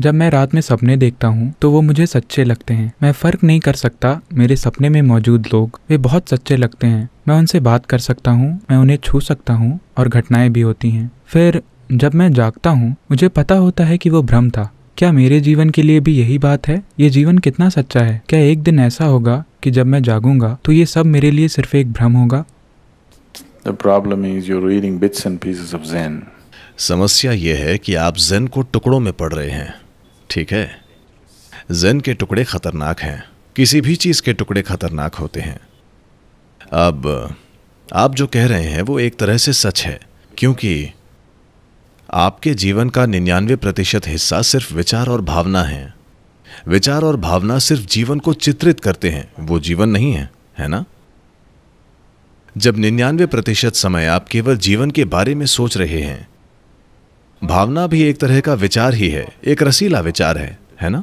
जब मैं रात में सपने देखता हूँ तो वो मुझे सच्चे लगते हैं मैं फ़र्क नहीं कर सकता मेरे सपने में मौजूद लोग वे बहुत सच्चे लगते हैं मैं उनसे बात कर सकता हूँ मैं उन्हें छू सकता हूँ और घटनाएं भी होती हैं फिर जब मैं जागता हूँ मुझे पता होता है कि वो भ्रम था क्या मेरे जीवन के लिए भी यही बात है ये जीवन कितना सच्चा है क्या एक दिन ऐसा होगा कि जब मैं जागूंगा तो ये सब मेरे लिए सिर्फ एक भ्रम होगा समस्या ये है कि आप जेन को टुकड़ों में पढ़ रहे हैं ठीक है जेन के टुकड़े खतरनाक हैं किसी भी चीज़ के टुकड़े खतरनाक होते हैं अब आप जो कह रहे हैं वो एक तरह से सच है क्योंकि आपके जीवन का निन्यानवे प्रतिशत हिस्सा सिर्फ विचार और भावना है विचार और भावना सिर्फ जीवन को चित्रित करते हैं वो जीवन नहीं है है ना जब निन्यानवे प्रतिशत समय आप केवल जीवन के बारे में सोच रहे हैं भावना भी एक तरह का विचार ही है एक रसीला विचार है है ना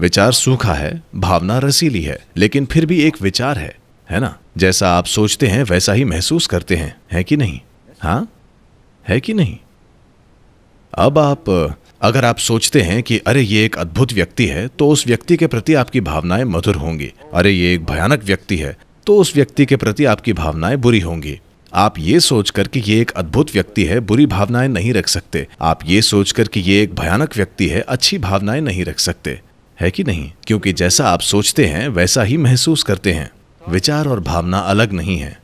विचार सूखा है भावना रसीली है लेकिन फिर भी एक विचार है है ना जैसा आप सोचते हैं वैसा ही महसूस करते हैं है कि नहीं हाँ है कि नहीं अब आप अगर आप सोचते हैं कि अरे ये एक अद्भुत व्यक्ति है तो उस व्यक्ति के प्रति आपकी भावनाएं मधुर होंगी अरे ये एक भयानक व्यक्ति है तो उस व्यक्ति के प्रति आपकी भावनाएं बुरी होंगी आप ये सोचकर कि ये एक अद्भुत व्यक्ति है बुरी भावनाएं नहीं रख सकते आप ये सोचकर कि ये एक भयानक व्यक्ति है अच्छी भावनाएं नहीं रख सकते है कि नहीं क्योंकि जैसा आप सोचते हैं वैसा ही महसूस करते हैं विचार और भावना अलग नहीं है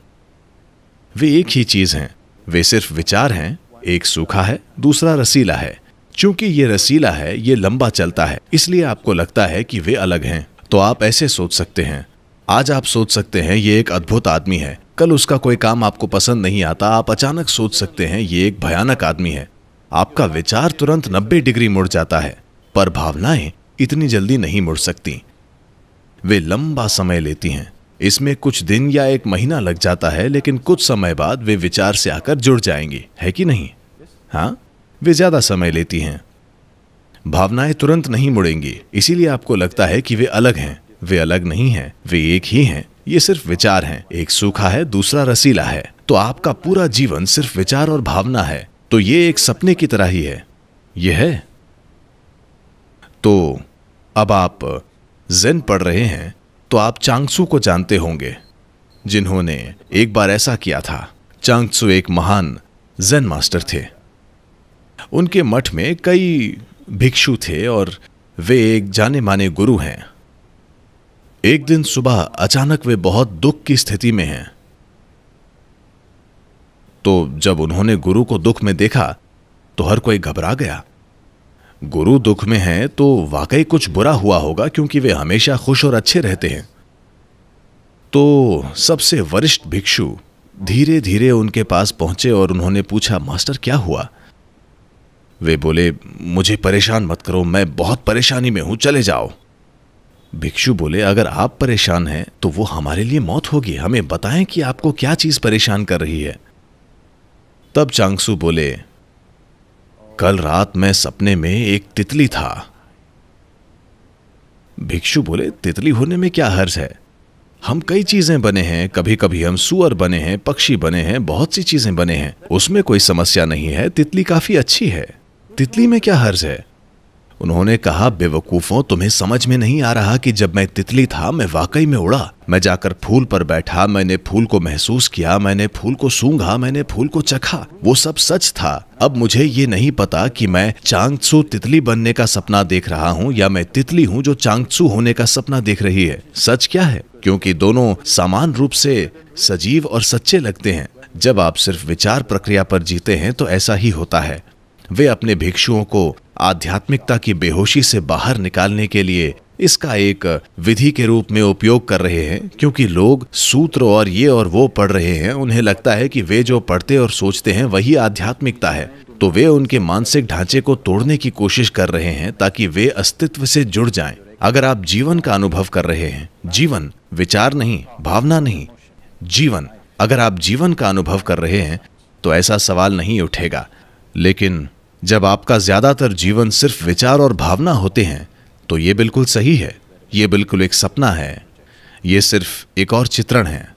वे एक ही चीज हैं वे सिर्फ विचार हैं एक सूखा है दूसरा रसीला है चूंकि ये रसीला है ये लंबा चलता है इसलिए आपको लगता है कि वे अलग हैं तो आप ऐसे सोच सकते हैं आज आप सोच सकते हैं ये एक अद्भुत आदमी है कल उसका कोई काम आपको पसंद नहीं आता आप अचानक सोच सकते हैं ये एक भयानक आदमी है आपका विचार तुरंत 90 डिग्री मुड़ जाता है पर भावनाएं इतनी जल्दी नहीं मुड़ सकती वे लंबा समय लेती हैं इसमें कुछ दिन या एक महीना लग जाता है लेकिन कुछ समय बाद वे विचार से आकर जुड़ जाएंगी है कि नहीं हाँ वे ज़्यादा समय लेती हैं भावनाएं तुरंत नहीं मुड़ेंगी इसीलिए आपको लगता है कि वे अलग हैं वे अलग नहीं हैं, वे एक ही हैं। ये सिर्फ विचार हैं। एक सूखा है दूसरा रसीला है तो आपका पूरा जीवन सिर्फ विचार और भावना है तो ये एक सपने की तरह ही है यह है तो अब आप जेन पढ़ रहे हैं तो आप चांगसू को जानते होंगे जिन्होंने एक बार ऐसा किया था चांगसू एक महान जेन मास्टर थे उनके मठ में कई भिक्षु थे और वे एक जाने माने गुरु हैं एक दिन सुबह अचानक वे बहुत दुख की स्थिति में हैं तो जब उन्होंने गुरु को दुख में देखा तो हर कोई घबरा गया गुरु दुख में हैं तो वाकई कुछ बुरा हुआ होगा क्योंकि वे हमेशा खुश और अच्छे रहते हैं तो सबसे वरिष्ठ भिक्षु धीरे धीरे उनके पास पहुंचे और उन्होंने पूछा मास्टर क्या हुआ वे बोले मुझे परेशान मत करो मैं बहुत परेशानी में हूं चले जाओ भिक्षु बोले अगर आप परेशान हैं तो वो हमारे लिए मौत होगी हमें बताएं कि आपको क्या चीज परेशान कर रही है तब चांगसू बोले कल रात मैं सपने में एक तितली था भिक्षु बोले तितली होने में क्या हर्ज है हम कई चीजें बने हैं कभी कभी हम सुअर बने हैं पक्षी बने हैं बहुत सी चीजें बने हैं उसमें कोई समस्या नहीं है तितली काफी अच्छी है तितली में क्या हर्ज है उन्होंने कहा बेवकूफों तुम्हें समझ में नहीं आ रहा कि जब मैं तितली था मैं वाकई में उड़ा मैं जाकर फूल पर बैठा मैंने फूल को महसूस किया मैंने फूल को सूंघा मैंने फूल को चखा वो सब सच था अब मुझे ये नहीं पता कि मैं चांगसू तितली बनने का सपना देख रहा हूँ या मैं तितली हूँ जो चांगसू होने का सपना देख रही है सच क्या है क्योंकि दोनों समान रूप से सजीव और सच्चे लगते हैं जब आप सिर्फ विचार प्रक्रिया पर जीते हैं तो ऐसा ही होता है वे अपने भिक्षुओं को आध्यात्मिकता की बेहोशी से बाहर निकालने के लिए इसका एक विधि के रूप में उपयोग कर रहे हैं क्योंकि लोग सूत्र और ये और वो पढ़ रहे हैं उन्हें लगता है कि वे जो पढ़ते और सोचते हैं वही आध्यात्मिकता है तो वे उनके मानसिक ढांचे को तोड़ने की कोशिश कर रहे हैं ताकि वे अस्तित्व से जुड़ जाएं। अगर आप जीवन का अनुभव कर रहे हैं जीवन विचार नहीं भावना नहीं जीवन अगर आप जीवन का अनुभव कर रहे हैं तो ऐसा सवाल नहीं उठेगा लेकिन जब आपका ज़्यादातर जीवन सिर्फ विचार और भावना होते हैं तो ये बिल्कुल सही है ये बिल्कुल एक सपना है ये सिर्फ एक और चित्रण है